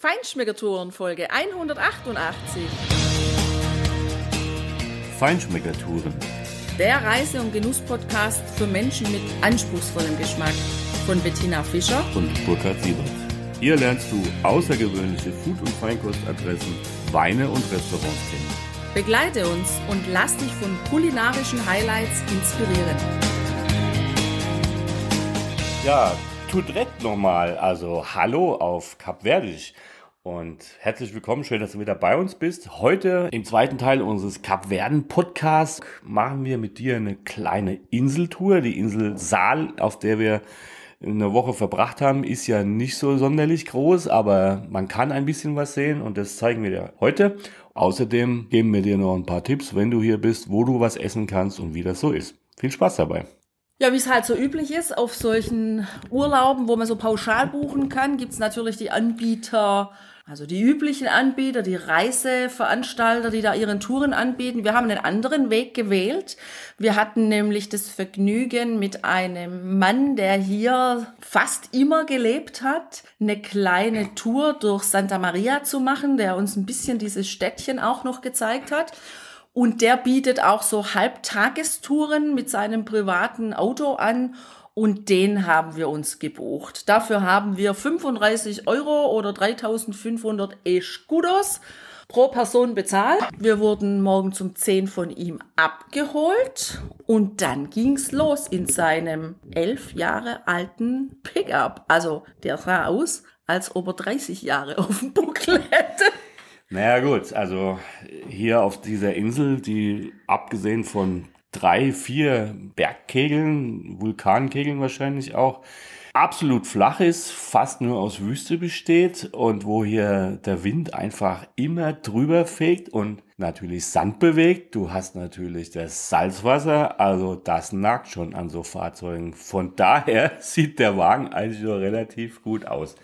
Feinschmeckertouren Folge 188. Feinschmeckertouren. Der Reise- und Genuss-Podcast für Menschen mit anspruchsvollem Geschmack von Bettina Fischer und Burkhard Siebert. Hier lernst du außergewöhnliche Food- und Feinkostadressen, Weine und Restaurants kennen. Begleite uns und lass dich von kulinarischen Highlights inspirieren. Ja, to Dread nochmal. Also hallo auf Kapverdisch und herzlich willkommen. Schön, dass du wieder bei uns bist. Heute im zweiten Teil unseres Kapverden Podcasts machen wir mit dir eine kleine Inseltour. Die Insel Saal, auf der wir eine Woche verbracht haben, ist ja nicht so sonderlich groß, aber man kann ein bisschen was sehen und das zeigen wir dir heute. Außerdem geben wir dir noch ein paar Tipps, wenn du hier bist, wo du was essen kannst und wie das so ist. Viel Spaß dabei. Ja, wie es halt so üblich ist, auf solchen Urlauben, wo man so pauschal buchen kann, gibt's natürlich die Anbieter, also die üblichen Anbieter, die Reiseveranstalter, die da ihren Touren anbieten. Wir haben einen anderen Weg gewählt. Wir hatten nämlich das Vergnügen mit einem Mann, der hier fast immer gelebt hat, eine kleine Tour durch Santa Maria zu machen, der uns ein bisschen dieses Städtchen auch noch gezeigt hat. Und der bietet auch so Halbtagestouren mit seinem privaten Auto an. Und den haben wir uns gebucht. Dafür haben wir 35 Euro oder 3500 Escudos pro Person bezahlt. Wir wurden morgen um 10 von ihm abgeholt. Und dann ging es los in seinem elf Jahre alten Pickup. Also der sah aus, als ob er 30 Jahre auf dem Buckel hätte. Naja gut, also äh, hier auf dieser Insel, die abgesehen von drei, vier Bergkegeln, Vulkankegeln wahrscheinlich auch, absolut flach ist, fast nur aus Wüste besteht und wo hier der Wind einfach immer drüber fegt und natürlich Sand bewegt. Du hast natürlich das Salzwasser, also das nagt schon an so Fahrzeugen. Von daher sieht der Wagen eigentlich nur relativ gut aus.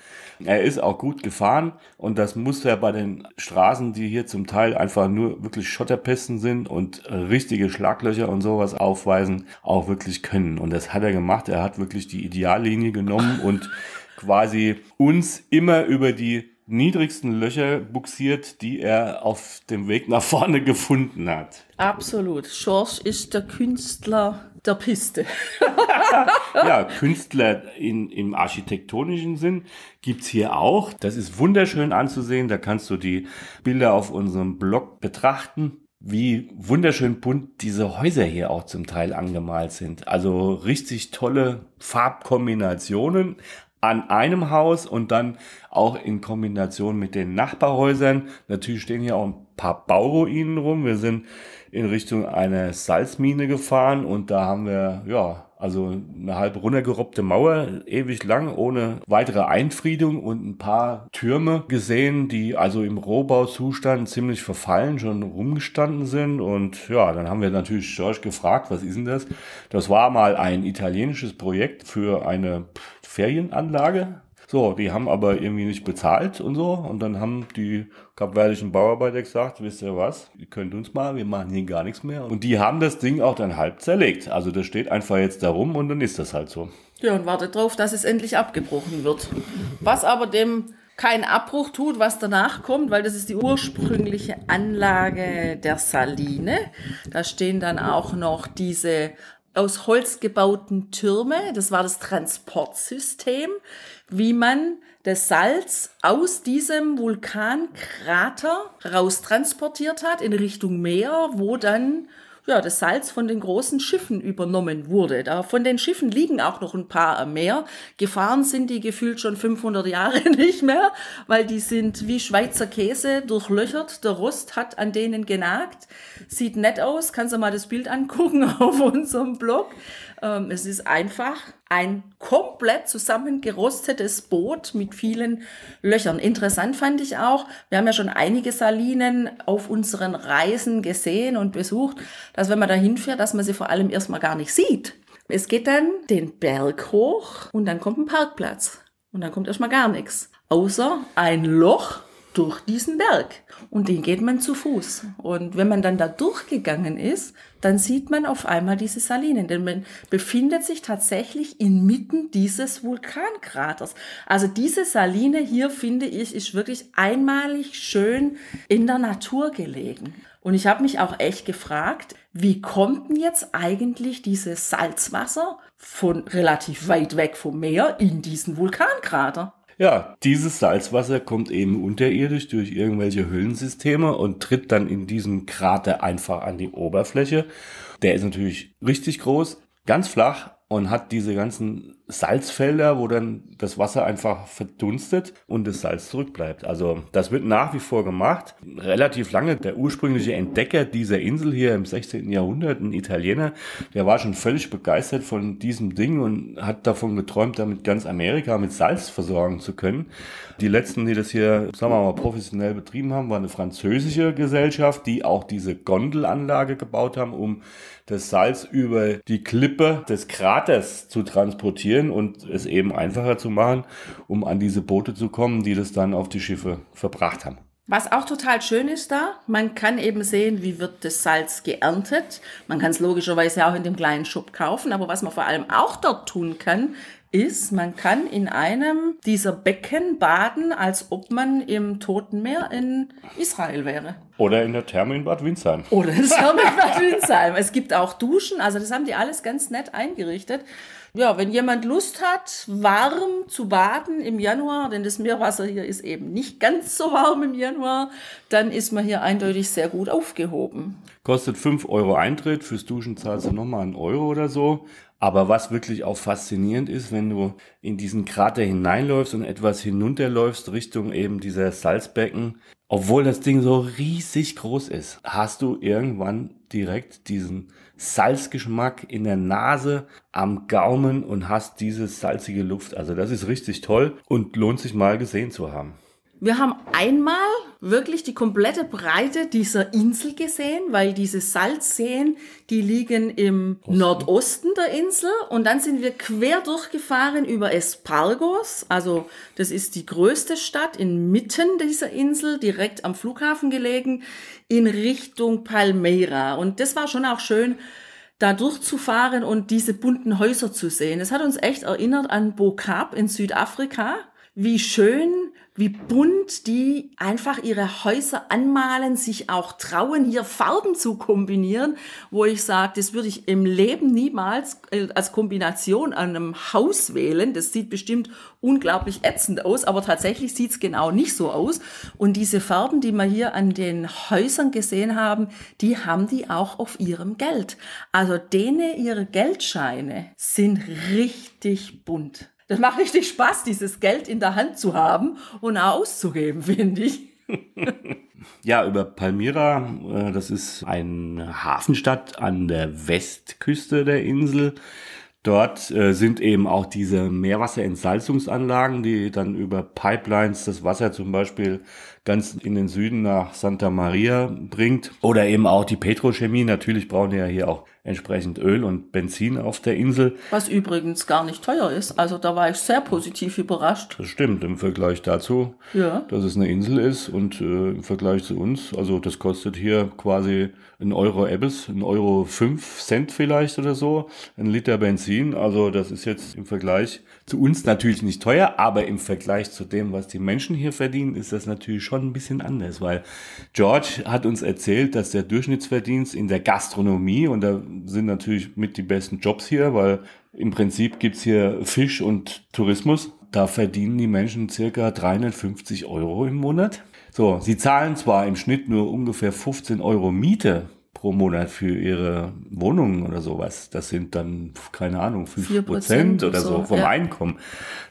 Er ist auch gut gefahren und das muss er bei den Straßen, die hier zum Teil einfach nur wirklich Schotterpisten sind und richtige Schlaglöcher und sowas aufweisen, auch wirklich können. Und das hat er gemacht. Er hat wirklich die Ideallinie genommen und quasi uns immer über die niedrigsten Löcher buxiert, die er auf dem Weg nach vorne gefunden hat. Absolut. Schorsch ist der Künstler der Piste. ja, Künstler in, im architektonischen Sinn gibt's hier auch. Das ist wunderschön anzusehen. Da kannst du die Bilder auf unserem Blog betrachten wie wunderschön bunt diese Häuser hier auch zum Teil angemalt sind. Also richtig tolle Farbkombinationen an einem Haus und dann auch in Kombination mit den Nachbarhäusern. Natürlich stehen hier auch ein paar Bauruinen rum. Wir sind in Richtung einer Salzmine gefahren und da haben wir, ja, also eine halb runtergerobbte Mauer, ewig lang, ohne weitere Einfriedung und ein paar Türme gesehen, die also im Rohbauzustand ziemlich verfallen schon rumgestanden sind. Und ja, dann haben wir natürlich George gefragt, was ist denn das? Das war mal ein italienisches Projekt für eine Ferienanlage so, die haben aber irgendwie nicht bezahlt und so. Und dann haben die kapverdischen Bauarbeiter gesagt, wisst ihr was, ihr könnt uns mal, wir machen hier gar nichts mehr. Und die haben das Ding auch dann halb zerlegt. Also das steht einfach jetzt da rum und dann ist das halt so. Ja, und wartet drauf, dass es endlich abgebrochen wird. Was aber dem keinen Abbruch tut, was danach kommt, weil das ist die ursprüngliche Anlage der Saline. Da stehen dann auch noch diese aus Holz gebauten Türme. Das war das Transportsystem, wie man das Salz aus diesem Vulkankrater raustransportiert hat in Richtung Meer, wo dann ja, das Salz von den großen Schiffen übernommen wurde. Da von den Schiffen liegen auch noch ein paar äh, mehr. Gefahren sind die gefühlt schon 500 Jahre nicht mehr, weil die sind wie Schweizer Käse durchlöchert. Der Rost hat an denen genagt. Sieht nett aus. Kannst du mal das Bild angucken auf unserem Blog. Ähm, es ist einfach ein komplett zusammengerostetes Boot mit vielen Löchern. Interessant fand ich auch, wir haben ja schon einige Salinen auf unseren Reisen gesehen und besucht, dass wenn man da hinfährt, dass man sie vor allem erstmal gar nicht sieht. Es geht dann den Berg hoch und dann kommt ein Parkplatz und dann kommt erstmal gar nichts. Außer ein Loch durch diesen Berg und den geht man zu Fuß. Und wenn man dann da durchgegangen ist, dann sieht man auf einmal diese Salinen, denn man befindet sich tatsächlich inmitten dieses Vulkankraters. Also diese Saline hier, finde ich, ist wirklich einmalig schön in der Natur gelegen. Und ich habe mich auch echt gefragt, wie kommt denn jetzt eigentlich dieses Salzwasser von relativ weit weg vom Meer in diesen Vulkankrater? Ja, dieses Salzwasser kommt eben unterirdisch durch irgendwelche Hüllensysteme und tritt dann in diesem Krater einfach an die Oberfläche. Der ist natürlich richtig groß, ganz flach, und hat diese ganzen Salzfelder, wo dann das Wasser einfach verdunstet und das Salz zurückbleibt. Also das wird nach wie vor gemacht. Relativ lange. Der ursprüngliche Entdecker dieser Insel hier im 16. Jahrhundert, ein Italiener, der war schon völlig begeistert von diesem Ding und hat davon geträumt, damit ganz Amerika mit Salz versorgen zu können. Die letzten, die das hier, sagen wir mal, professionell betrieben haben, war eine französische Gesellschaft, die auch diese Gondelanlage gebaut haben, um das Salz über die Klippe des Grabens Vaters zu transportieren und es eben einfacher zu machen, um an diese Boote zu kommen, die das dann auf die Schiffe verbracht haben. Was auch total schön ist da, man kann eben sehen, wie wird das Salz geerntet. Man kann es logischerweise auch in dem kleinen Schub kaufen, aber was man vor allem auch dort tun kann, ist, man kann in einem dieser Becken baden, als ob man im Toten Meer in Israel wäre. Oder in der Therme in Bad Windsheim. Oder in der Therme in Bad Windsheim. Es gibt auch Duschen, also das haben die alles ganz nett eingerichtet. Ja, wenn jemand Lust hat, warm zu baden im Januar, denn das Meerwasser hier ist eben nicht ganz so warm im Januar, dann ist man hier eindeutig sehr gut aufgehoben. Kostet 5 Euro Eintritt, fürs Duschen zahlst du nochmal einen Euro oder so. Aber was wirklich auch faszinierend ist, wenn du in diesen Krater hineinläufst und etwas hinunterläufst Richtung eben dieser Salzbecken, obwohl das Ding so riesig groß ist, hast du irgendwann direkt diesen Salzgeschmack in der Nase, am Gaumen und hast diese salzige Luft. Also das ist richtig toll und lohnt sich mal gesehen zu haben. Wir haben einmal wirklich die komplette Breite dieser Insel gesehen, weil diese Salzseen, die liegen im Osten. Nordosten der Insel und dann sind wir quer durchgefahren über Espargos, also das ist die größte Stadt inmitten dieser Insel, direkt am Flughafen gelegen, in Richtung Palmeira und das war schon auch schön, da durchzufahren und diese bunten Häuser zu sehen. Das hat uns echt erinnert an Bokab in Südafrika, wie schön wie bunt die einfach ihre Häuser anmalen, sich auch trauen, hier Farben zu kombinieren, wo ich sage, das würde ich im Leben niemals äh, als Kombination an einem Haus wählen. Das sieht bestimmt unglaublich ätzend aus, aber tatsächlich sieht es genau nicht so aus. Und diese Farben, die wir hier an den Häusern gesehen haben, die haben die auch auf ihrem Geld. Also denen ihre Geldscheine sind richtig bunt. Das macht richtig Spaß, dieses Geld in der Hand zu haben und auszugeben, finde ich. ja, über Palmyra, äh, das ist eine Hafenstadt an der Westküste der Insel. Dort äh, sind eben auch diese Meerwasserentsalzungsanlagen, die dann über Pipelines das Wasser zum Beispiel ganz in den Süden nach Santa Maria bringt. Oder eben auch die Petrochemie. Natürlich brauchen wir ja hier auch entsprechend Öl und Benzin auf der Insel. Was übrigens gar nicht teuer ist. Also da war ich sehr positiv überrascht. Das stimmt im Vergleich dazu, ja. dass es eine Insel ist und äh, im Vergleich zu uns. Also das kostet hier quasi ein Euro Ebbes, ein Euro fünf Cent vielleicht oder so, ein Liter Benzin. Also das ist jetzt im Vergleich zu uns natürlich nicht teuer, aber im Vergleich zu dem, was die Menschen hier verdienen, ist das natürlich schon ein bisschen anders, weil George hat uns erzählt, dass der Durchschnittsverdienst in der Gastronomie, und da sind natürlich mit die besten Jobs hier, weil im Prinzip gibt's hier Fisch und Tourismus, da verdienen die Menschen circa 350 Euro im Monat. So, sie zahlen zwar im Schnitt nur ungefähr 15 Euro Miete pro Monat für ihre Wohnungen oder sowas. Das sind dann, keine Ahnung, 5 Prozent oder so, vom ja. Einkommen.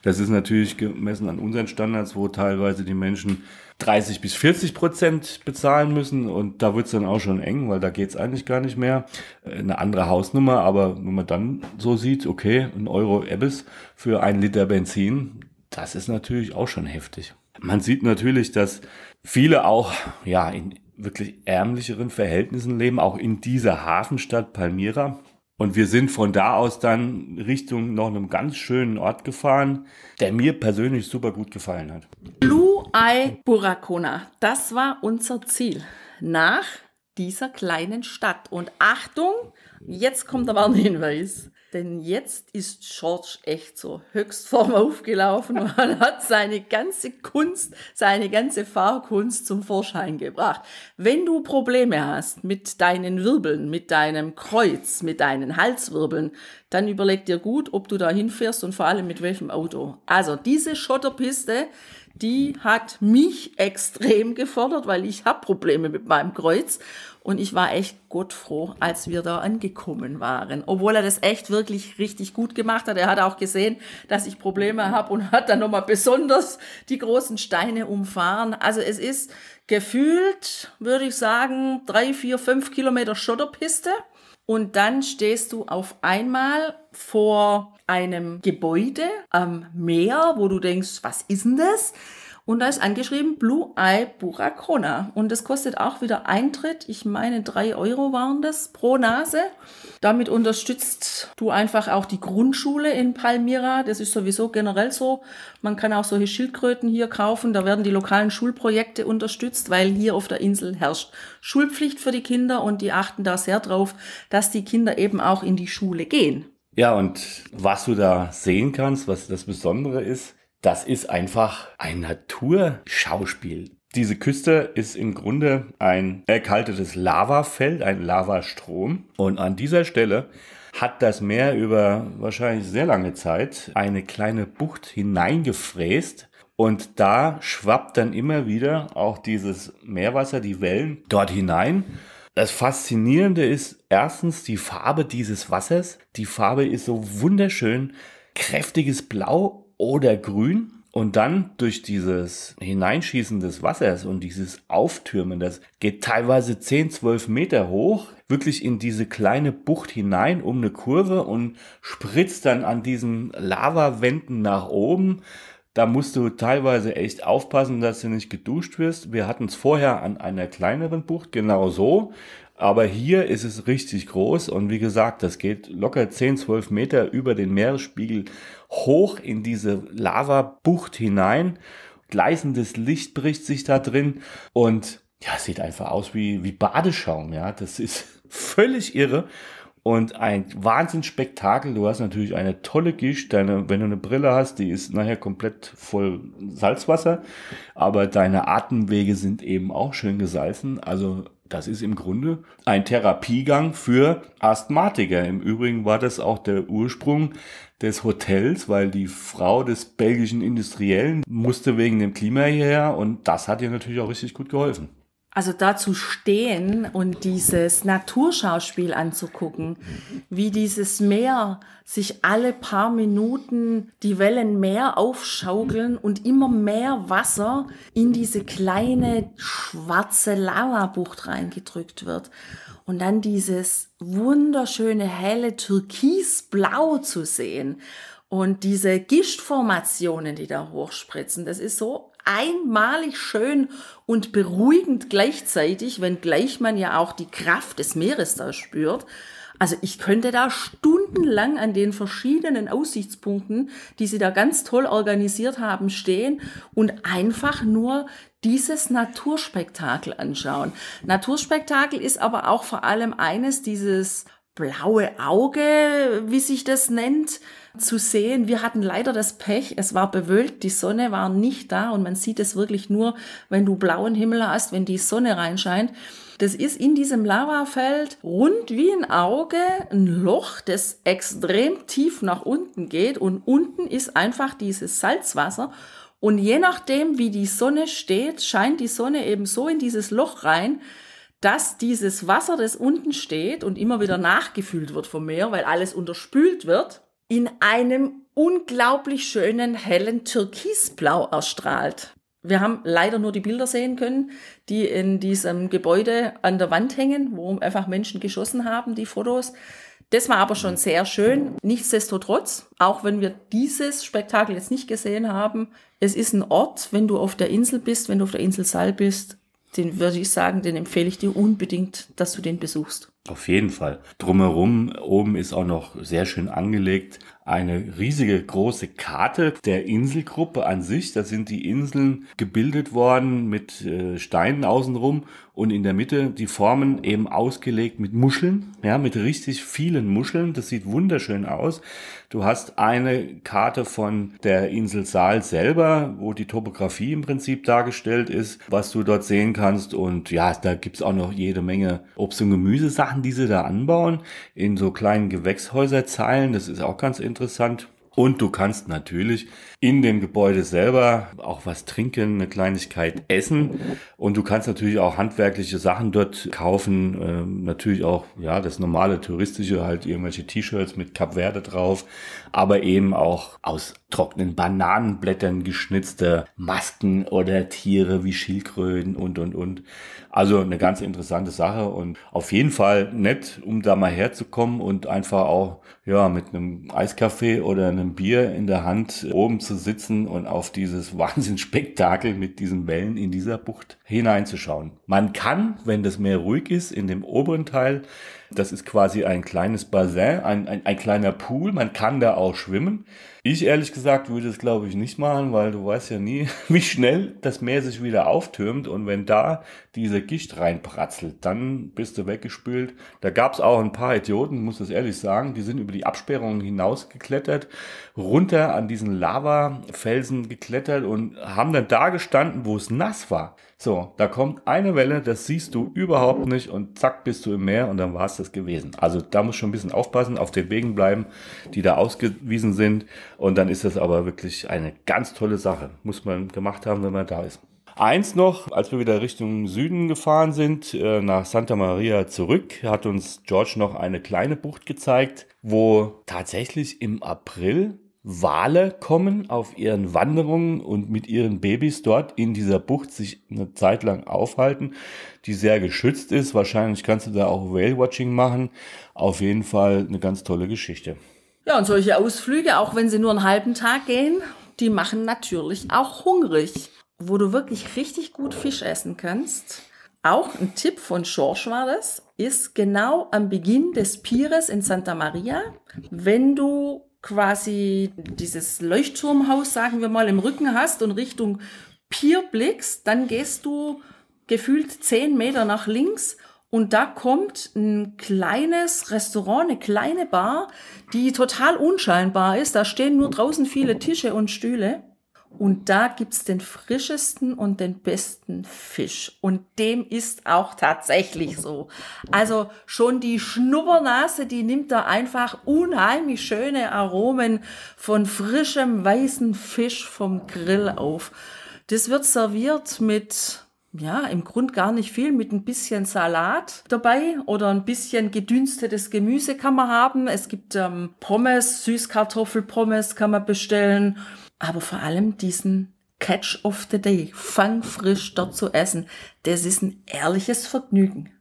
Das ist natürlich gemessen an unseren Standards, wo teilweise die Menschen 30 bis 40 Prozent bezahlen müssen und da wird es dann auch schon eng, weil da geht es eigentlich gar nicht mehr. Äh, eine andere Hausnummer, aber wenn man dann so sieht, okay, ein Euro Ebbes für einen Liter Benzin, das ist natürlich auch schon heftig. Man sieht natürlich, dass viele auch ja in wirklich ärmlicheren Verhältnissen leben, auch in dieser Hafenstadt Palmyra. Und wir sind von da aus dann Richtung noch einem ganz schönen Ort gefahren, der mir persönlich super gut gefallen hat. Blue Eye Buracona, das war unser Ziel nach dieser kleinen Stadt. Und Achtung, jetzt kommt aber ein Hinweis. Denn jetzt ist George echt so Höchstform aufgelaufen und hat seine ganze Kunst, seine ganze Fahrkunst zum Vorschein gebracht. Wenn du Probleme hast mit deinen Wirbeln, mit deinem Kreuz, mit deinen Halswirbeln, dann überleg dir gut, ob du da hinfährst und vor allem mit welchem Auto. Also diese Schotterpiste, die hat mich extrem gefordert, weil ich habe Probleme mit meinem Kreuz. Und ich war echt Gott froh, als wir da angekommen waren. Obwohl er das echt wirklich richtig gut gemacht hat. Er hat auch gesehen, dass ich Probleme habe und hat dann nochmal besonders die großen Steine umfahren. Also es ist gefühlt, würde ich sagen, drei, vier, fünf Kilometer Schotterpiste. Und dann stehst du auf einmal vor einem Gebäude am Meer, wo du denkst, was ist denn das? Und da ist angeschrieben Blue Eye Buracona. Und das kostet auch wieder Eintritt. Ich meine, drei Euro waren das pro Nase. Damit unterstützt du einfach auch die Grundschule in Palmyra. Das ist sowieso generell so. Man kann auch solche Schildkröten hier kaufen. Da werden die lokalen Schulprojekte unterstützt, weil hier auf der Insel herrscht Schulpflicht für die Kinder und die achten da sehr drauf, dass die Kinder eben auch in die Schule gehen. Ja, und was du da sehen kannst, was das Besondere ist, das ist einfach ein Naturschauspiel. Diese Küste ist im Grunde ein erkaltetes Lavafeld, ein Lavastrom. Und an dieser Stelle hat das Meer über wahrscheinlich sehr lange Zeit eine kleine Bucht hineingefräst. Und da schwappt dann immer wieder auch dieses Meerwasser, die Wellen dort hinein. Das Faszinierende ist erstens die Farbe dieses Wassers. Die Farbe ist so wunderschön, kräftiges Blau oder grün. Und dann durch dieses Hineinschießen des Wassers und dieses Auftürmen, das geht teilweise 10, 12 Meter hoch, wirklich in diese kleine Bucht hinein um eine Kurve und spritzt dann an diesen Lavawänden nach oben. Da musst du teilweise echt aufpassen, dass du nicht geduscht wirst. Wir hatten es vorher an einer kleineren Bucht genau so. Aber hier ist es richtig groß und wie gesagt, das geht locker 10, 12 Meter über den Meeresspiegel hoch in diese Lavabucht hinein. Gleißendes Licht bricht sich da drin und ja, sieht einfach aus wie, wie Badeschaum, ja. Das ist völlig irre und ein Wahnsinnsspektakel. Du hast natürlich eine tolle Gischt, deine, wenn du eine Brille hast, die ist nachher komplett voll Salzwasser, aber deine Atemwege sind eben auch schön gesalzen. Also das ist im Grunde ein Therapiegang für Asthmatiker. Im Übrigen war das auch der Ursprung des Hotels, weil die Frau des belgischen Industriellen musste wegen dem Klima hierher und das hat ihr natürlich auch richtig gut geholfen. Also da zu stehen und dieses Naturschauspiel anzugucken, wie dieses Meer sich alle paar Minuten die Wellen mehr aufschaukeln und immer mehr Wasser in diese kleine schwarze Lavabucht reingedrückt wird und dann dieses wunderschöne helle Türkisblau zu sehen und diese Gischtformationen, die da hochspritzen, das ist so einmalig schön und beruhigend gleichzeitig, wenngleich man ja auch die Kraft des Meeres da spürt. Also ich könnte da stundenlang an den verschiedenen Aussichtspunkten, die sie da ganz toll organisiert haben, stehen und einfach nur dieses Naturspektakel anschauen. Naturspektakel ist aber auch vor allem eines, dieses blaue Auge, wie sich das nennt, zu sehen. Wir hatten leider das Pech, es war bewölkt, die Sonne war nicht da und man sieht es wirklich nur, wenn du blauen Himmel hast, wenn die Sonne reinscheint. Das ist in diesem Lavafeld rund wie ein Auge ein Loch, das extrem tief nach unten geht und unten ist einfach dieses Salzwasser und je nachdem, wie die Sonne steht, scheint die Sonne eben so in dieses Loch rein, dass dieses Wasser, das unten steht und immer wieder nachgefüllt wird vom Meer, weil alles unterspült wird, in einem unglaublich schönen hellen Türkisblau erstrahlt. Wir haben leider nur die Bilder sehen können, die in diesem Gebäude an der Wand hängen, wo einfach Menschen geschossen haben, die Fotos. Das war aber schon sehr schön. Nichtsdestotrotz, auch wenn wir dieses Spektakel jetzt nicht gesehen haben, es ist ein Ort, wenn du auf der Insel bist, wenn du auf der Insel Sal bist, den würde ich sagen, den empfehle ich dir unbedingt, dass du den besuchst. Auf jeden Fall. Drumherum oben ist auch noch sehr schön angelegt eine riesige große Karte der Inselgruppe an sich. Da sind die Inseln gebildet worden mit äh, Steinen außenrum und in der Mitte die Formen eben ausgelegt mit Muscheln, ja, mit richtig vielen Muscheln. Das sieht wunderschön aus. Du hast eine Karte von der Insel Saal selber, wo die Topografie im Prinzip dargestellt ist, was du dort sehen kannst. Und ja, da gibt es auch noch jede Menge Obst- und Gemüsesachen Sachen, die sie da anbauen, in so kleinen Gewächshäuserzeilen. Das ist auch ganz interessant. Und du kannst natürlich in dem Gebäude selber auch was trinken, eine Kleinigkeit essen. Und du kannst natürlich auch handwerkliche Sachen dort kaufen. Ähm, natürlich auch, ja, das normale touristische, halt irgendwelche T-Shirts mit Cap Verde drauf. Aber eben auch aus trockenen Bananenblättern geschnitzte Masken oder Tiere wie Schildkröten und, und, und. Also eine ganz interessante Sache und auf jeden Fall nett, um da mal herzukommen und einfach auch, ja, mit einem Eiskaffee oder einem Bier in der Hand oben zu sitzen und auf dieses Wahnsinnsspektakel mit diesen Wellen in dieser Bucht hineinzuschauen. Man kann, wenn das Meer ruhig ist, in dem oberen Teil, das ist quasi ein kleines Bassin, ein, ein, ein kleiner Pool, man kann da auch schwimmen. Ich ehrlich gesagt würde es, glaube ich, nicht machen, weil du weißt ja nie, wie schnell das Meer sich wieder auftürmt. Und wenn da diese Gicht reinpratzelt, dann bist du weggespült. Da gab es auch ein paar Idioten, muss das ehrlich sagen, die sind über die Absperrung hinausgeklettert, runter an diesen Lavafelsen geklettert und haben dann da gestanden, wo es nass war. So, da kommt eine Welle, das siehst du überhaupt nicht und zack bist du im Meer und dann war es das gewesen. Also da muss schon ein bisschen aufpassen, auf den Wegen bleiben, die da ausgewiesen sind und dann ist das aber wirklich eine ganz tolle Sache. Muss man gemacht haben, wenn man da ist. Eins noch, als wir wieder Richtung Süden gefahren sind, äh, nach Santa Maria zurück, hat uns George noch eine kleine Bucht gezeigt, wo tatsächlich im April Wale kommen auf ihren Wanderungen und mit ihren Babys dort in dieser Bucht sich eine Zeit lang aufhalten, die sehr geschützt ist. Wahrscheinlich kannst du da auch Whale-Watching machen. Auf jeden Fall eine ganz tolle Geschichte. Ja, und solche Ausflüge, auch wenn sie nur einen halben Tag gehen, die machen natürlich auch hungrig wo du wirklich richtig gut Fisch essen kannst. Auch ein Tipp von George war das, ist genau am Beginn des Pires in Santa Maria, wenn du quasi dieses Leuchtturmhaus, sagen wir mal, im Rücken hast und Richtung Pier blickst, dann gehst du gefühlt zehn Meter nach links und da kommt ein kleines Restaurant, eine kleine Bar, die total unscheinbar ist. Da stehen nur draußen viele Tische und Stühle. Und da gibt's den frischesten und den besten Fisch. Und dem ist auch tatsächlich so. Also schon die Schnubbernase, die nimmt da einfach unheimlich schöne Aromen von frischem weißen Fisch vom Grill auf. Das wird serviert mit ja, im Grund gar nicht viel, mit ein bisschen Salat dabei oder ein bisschen gedünstetes Gemüse kann man haben. Es gibt ähm, Pommes, Süßkartoffelpommes kann man bestellen aber vor allem diesen Catch of the Day, fang frisch dort zu essen, das ist ein ehrliches Vergnügen.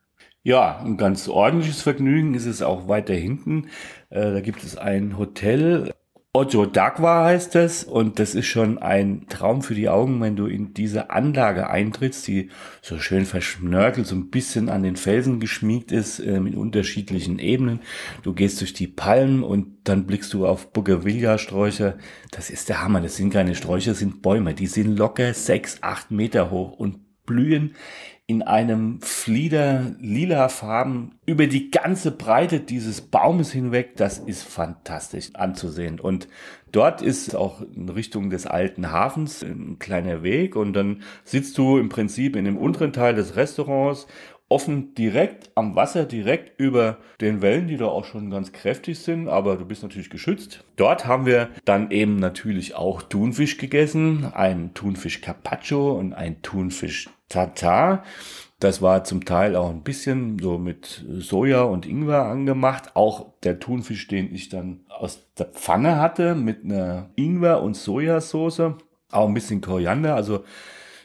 Ja, ein ganz ordentliches Vergnügen ist es auch weiter hinten. Äh, da gibt es ein Hotel, Otto Otjodagwa heißt es und das ist schon ein Traum für die Augen, wenn du in diese Anlage eintrittst, die so schön verschnörkelt, so ein bisschen an den Felsen geschmiegt ist, äh, in unterschiedlichen Ebenen. Du gehst durch die Palmen und dann blickst du auf Bougainvillea-Sträucher. Das ist der Hammer, das sind keine Sträucher, das sind Bäume. Die sind locker sechs, acht Meter hoch und blühen in einem Flieder lila Farben über die ganze Breite dieses Baumes hinweg. Das ist fantastisch anzusehen. Und dort ist auch in Richtung des alten Hafens ein kleiner Weg und dann sitzt du im Prinzip in dem unteren Teil des Restaurants offen direkt am Wasser, direkt über den Wellen, die da auch schon ganz kräftig sind, aber du bist natürlich geschützt. Dort haben wir dann eben natürlich auch Thunfisch gegessen, ein Thunfisch Carpaccio und ein Thunfisch Tatar. Das war zum Teil auch ein bisschen so mit Soja und Ingwer angemacht. Auch der Thunfisch, den ich dann aus der Pfanne hatte, mit einer Ingwer- und Sojasauce. Auch ein bisschen Koriander, also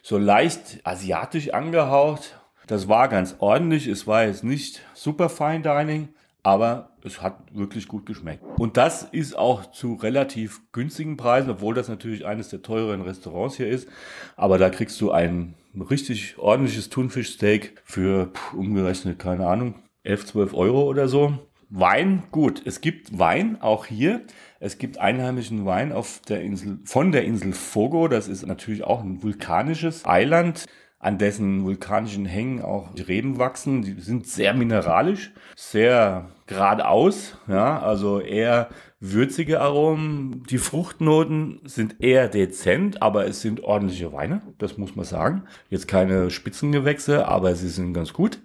so leicht asiatisch angehaucht das war ganz ordentlich. Es war jetzt nicht super Fine Dining, aber es hat wirklich gut geschmeckt. Und das ist auch zu relativ günstigen Preisen, obwohl das natürlich eines der teureren Restaurants hier ist. Aber da kriegst du ein richtig ordentliches Thunfischsteak für pff, umgerechnet, keine Ahnung, 11, 12 Euro oder so. Wein, gut. Es gibt Wein auch hier. Es gibt einheimischen Wein auf der Insel, von der Insel Fogo. Das ist natürlich auch ein vulkanisches Eiland an dessen vulkanischen Hängen auch Reben wachsen. Die sind sehr mineralisch, sehr geradeaus, ja, also eher würzige Aromen. Die Fruchtnoten sind eher dezent, aber es sind ordentliche Weine, das muss man sagen. Jetzt keine Spitzengewächse, aber sie sind ganz gut.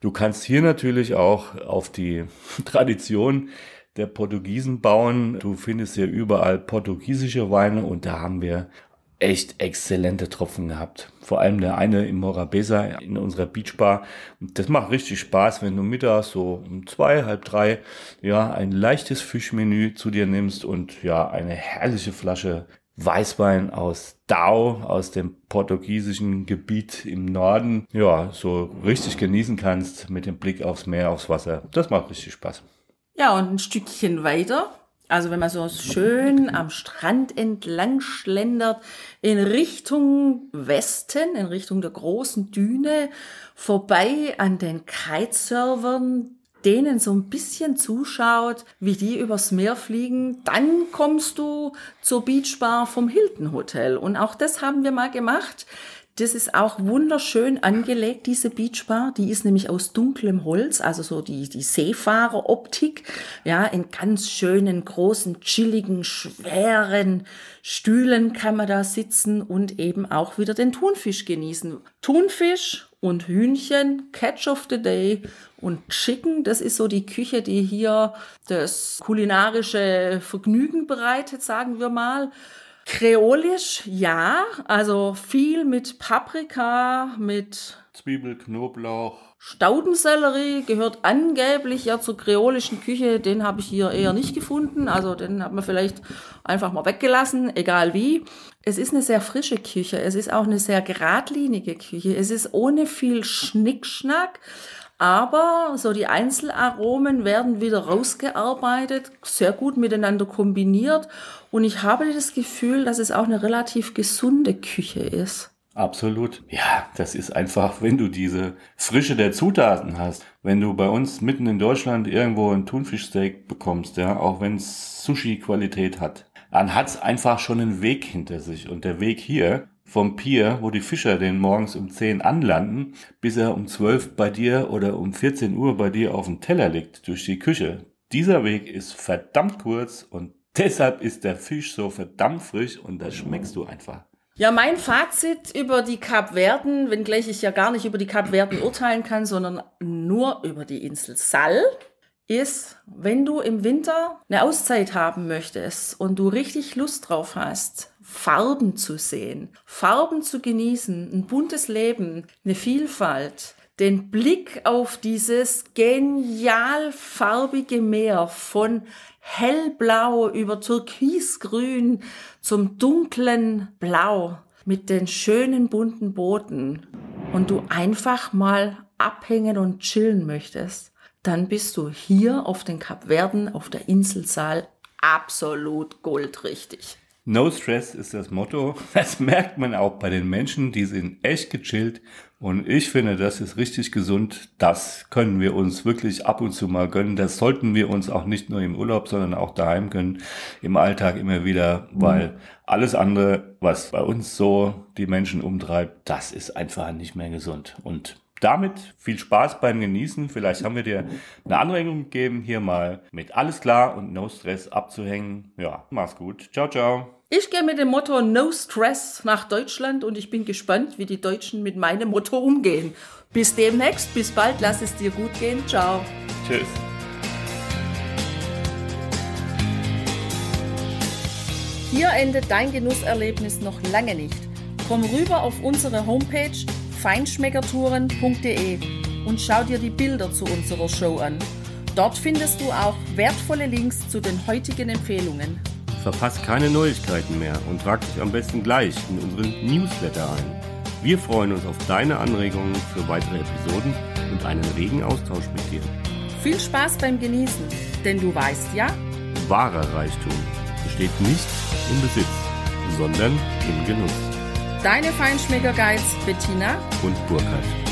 Du kannst hier natürlich auch auf die Tradition der Portugiesen bauen. Du findest hier überall portugiesische Weine und da haben wir echt exzellente Tropfen gehabt. Vor allem der eine im Morabesa in unserer Beachbar. Das macht richtig Spaß, wenn du mittags so um zwei, halb drei, ja, ein leichtes Fischmenü zu dir nimmst und ja, eine herrliche Flasche Weißwein aus Dao, aus dem portugiesischen Gebiet im Norden, ja, so richtig genießen kannst mit dem Blick aufs Meer, aufs Wasser. Das macht richtig Spaß. Ja, und ein Stückchen weiter also wenn man so schön am Strand entlang schlendert in Richtung Westen, in Richtung der großen Düne, vorbei an den Kiteservern, denen so ein bisschen zuschaut, wie die übers Meer fliegen, dann kommst du zur Beachbar vom Hilton Hotel. Und auch das haben wir mal gemacht. Das ist auch wunderschön angelegt, diese Beachbar. Die ist nämlich aus dunklem Holz, also so die, die Seefahreroptik. Ja, in ganz schönen, großen, chilligen, schweren Stühlen kann man da sitzen und eben auch wieder den Thunfisch genießen. Thunfisch und Hühnchen, Catch of the Day und Chicken. Das ist so die Küche, die hier das kulinarische Vergnügen bereitet, sagen wir mal. Kreolisch, ja. Also viel mit Paprika, mit Zwiebel, Knoblauch. Staudensellerie gehört angeblich ja zur kreolischen Küche. Den habe ich hier eher nicht gefunden. Also den hat man vielleicht einfach mal weggelassen, egal wie. Es ist eine sehr frische Küche. Es ist auch eine sehr geradlinige Küche. Es ist ohne viel Schnickschnack. Aber so die Einzelaromen werden wieder rausgearbeitet, sehr gut miteinander kombiniert. Und ich habe das Gefühl, dass es auch eine relativ gesunde Küche ist. Absolut. Ja, das ist einfach, wenn du diese Frische der Zutaten hast, wenn du bei uns mitten in Deutschland irgendwo ein Thunfischsteak bekommst, ja, auch wenn es Sushi-Qualität hat, dann hat es einfach schon einen Weg hinter sich. Und der Weg hier vom Pier, wo die Fischer den morgens um 10 anlanden, bis er um 12 bei dir oder um 14 Uhr bei dir auf dem Teller liegt, durch die Küche. Dieser Weg ist verdammt kurz und deshalb ist der Fisch so verdammt frisch und das schmeckst du einfach. Ja, mein Fazit über die Kapverden, wenngleich ich ja gar nicht über die Kapverden urteilen kann, sondern nur über die Insel Sal, ist, wenn du im Winter eine Auszeit haben möchtest und du richtig Lust drauf hast, Farben zu sehen, Farben zu genießen, ein buntes Leben, eine Vielfalt, den Blick auf dieses genial farbige Meer von hellblau über türkisgrün zum dunklen Blau mit den schönen bunten Booten und du einfach mal abhängen und chillen möchtest, dann bist du hier auf den Kapverden auf der Insel Saal absolut goldrichtig. No Stress ist das Motto. Das merkt man auch bei den Menschen, die sind echt gechillt. Und ich finde, das ist richtig gesund. Das können wir uns wirklich ab und zu mal gönnen. Das sollten wir uns auch nicht nur im Urlaub, sondern auch daheim gönnen, im Alltag immer wieder, weil alles andere, was bei uns so die Menschen umtreibt, das ist einfach nicht mehr gesund. Und damit viel Spaß beim Genießen. Vielleicht haben wir dir eine Anregung gegeben, hier mal mit alles klar und no stress abzuhängen. Ja, mach's gut. Ciao, ciao. Ich gehe mit dem Motto No Stress nach Deutschland und ich bin gespannt, wie die Deutschen mit meinem Motto umgehen. Bis demnächst, bis bald, lass es dir gut gehen. Ciao. Tschüss. Hier endet dein Genusserlebnis noch lange nicht. Komm rüber auf unsere Homepage feinschmeckertouren.de und schau dir die Bilder zu unserer Show an. Dort findest du auch wertvolle Links zu den heutigen Empfehlungen. Verpasst keine Neuigkeiten mehr und trag dich am besten gleich in unseren Newsletter ein. Wir freuen uns auf deine Anregungen für weitere Episoden und einen regen Austausch mit dir. Viel Spaß beim Genießen, denn du weißt ja, wahrer Reichtum besteht nicht im Besitz, sondern im Genuss. Deine Feinschmeckergeiz Bettina und Burkhard.